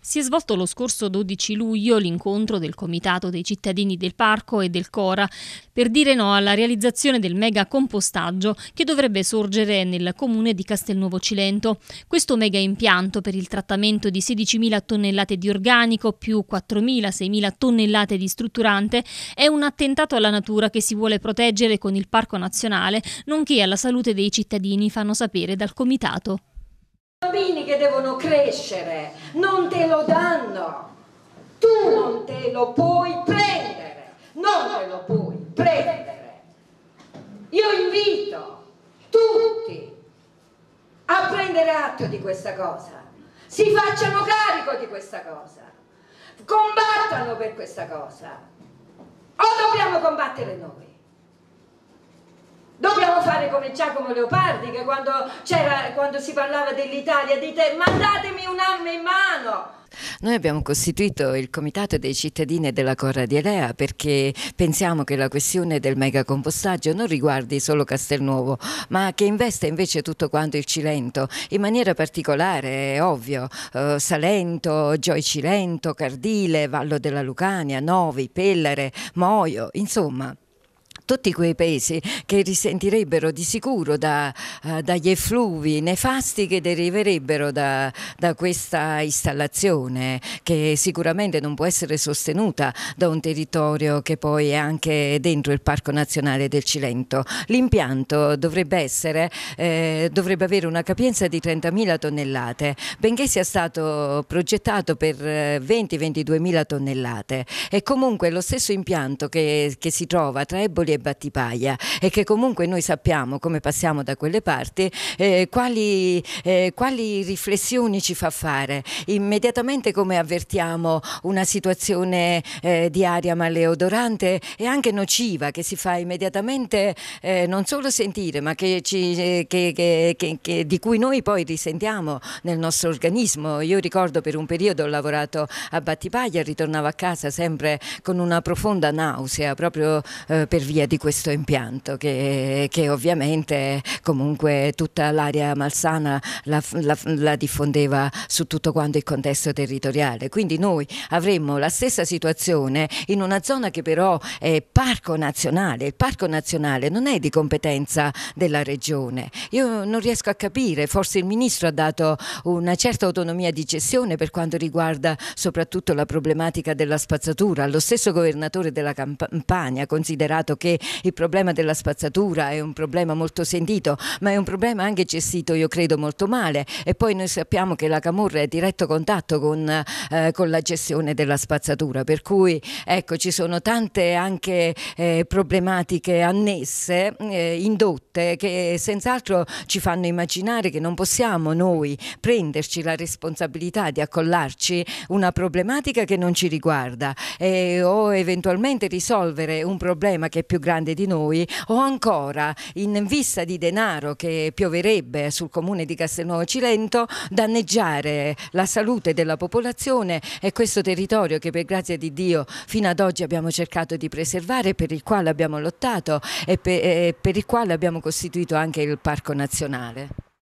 Si è svolto lo scorso 12 luglio l'incontro del Comitato dei cittadini del Parco e del Cora per dire no alla realizzazione del mega compostaggio che dovrebbe sorgere nel comune di Castelnuovo Cilento. Questo mega impianto per il trattamento di 16.000 tonnellate di organico più 4.000-6.000 tonnellate di strutturante è un attentato alla natura che si vuole proteggere con il Parco Nazionale, nonché alla salute dei cittadini, fanno sapere dal Comitato bambini che devono crescere, non te lo danno, tu non te lo puoi prendere, non te lo puoi prendere. Io invito tutti a prendere atto di questa cosa, si facciano carico di questa cosa, combattano per questa cosa, o dobbiamo combattere noi. Dobbiamo fare come Giacomo Leopardi che quando, quando si parlava dell'Italia dite mandatemi un'arma in mano, noi abbiamo costituito il Comitato dei cittadini della Corra di Elea perché pensiamo che la questione del megacompostaggio non riguardi solo Castelnuovo, ma che investa invece tutto quanto il Cilento, in maniera particolare, è ovvio, eh, Salento, Gioi Cilento, Cardile, Vallo della Lucania, Novi, Pellare, Moio, insomma tutti quei paesi che risentirebbero di sicuro da, eh, dagli effluvi nefasti che deriverebbero da, da, questa installazione che sicuramente non può essere sostenuta da un territorio che poi è anche dentro il Parco Nazionale del Cilento. L'impianto dovrebbe, eh, dovrebbe avere una capienza di 30.000 tonnellate, benché sia stato progettato per 20-22.000 eh, tonnellate. È comunque lo stesso impianto che, che si trova tra Eboli e Battipaglia e che comunque noi sappiamo come passiamo da quelle parti eh, quali, eh, quali, riflessioni ci fa fare immediatamente come avvertiamo una situazione eh, di aria maleodorante e anche nociva che si fa immediatamente eh, non solo sentire ma che ci, eh, che, che, di cui noi poi risentiamo nel nostro organismo io ricordo per un periodo ho lavorato a Battipaglia ritornavo a casa sempre con una profonda nausea proprio eh, per via di questo impianto che, che ovviamente comunque tutta l'area malsana la, la, la, diffondeva su tutto quanto il contesto territoriale. Quindi noi avremmo la stessa situazione in una zona che però è parco nazionale, il parco nazionale non è di competenza della regione. Io non riesco a capire, forse il ministro ha dato una certa autonomia di gestione per quanto riguarda soprattutto la problematica della spazzatura, lo stesso governatore della Campania, considerato che il problema della spazzatura è un problema molto sentito, ma è un problema anche gestito, io credo, molto male. E poi noi sappiamo che la Camorra è a diretto contatto con, eh, con la gestione della spazzatura, per cui ecco, ci sono tante anche eh, problematiche annesse, eh, indotte, che senz'altro ci fanno immaginare che non possiamo noi prenderci la responsabilità di accollarci una problematica che non ci riguarda eh, o eventualmente risolvere un problema che è più grande grande di noi, o ancora in vista di denaro che pioverebbe sul comune di Castelnuovo Cilento, danneggiare la salute della popolazione e questo territorio che per grazia di Dio fino ad oggi abbiamo cercato di preservare, per il quale abbiamo lottato e per, il quale abbiamo costituito anche il Parco Nazionale.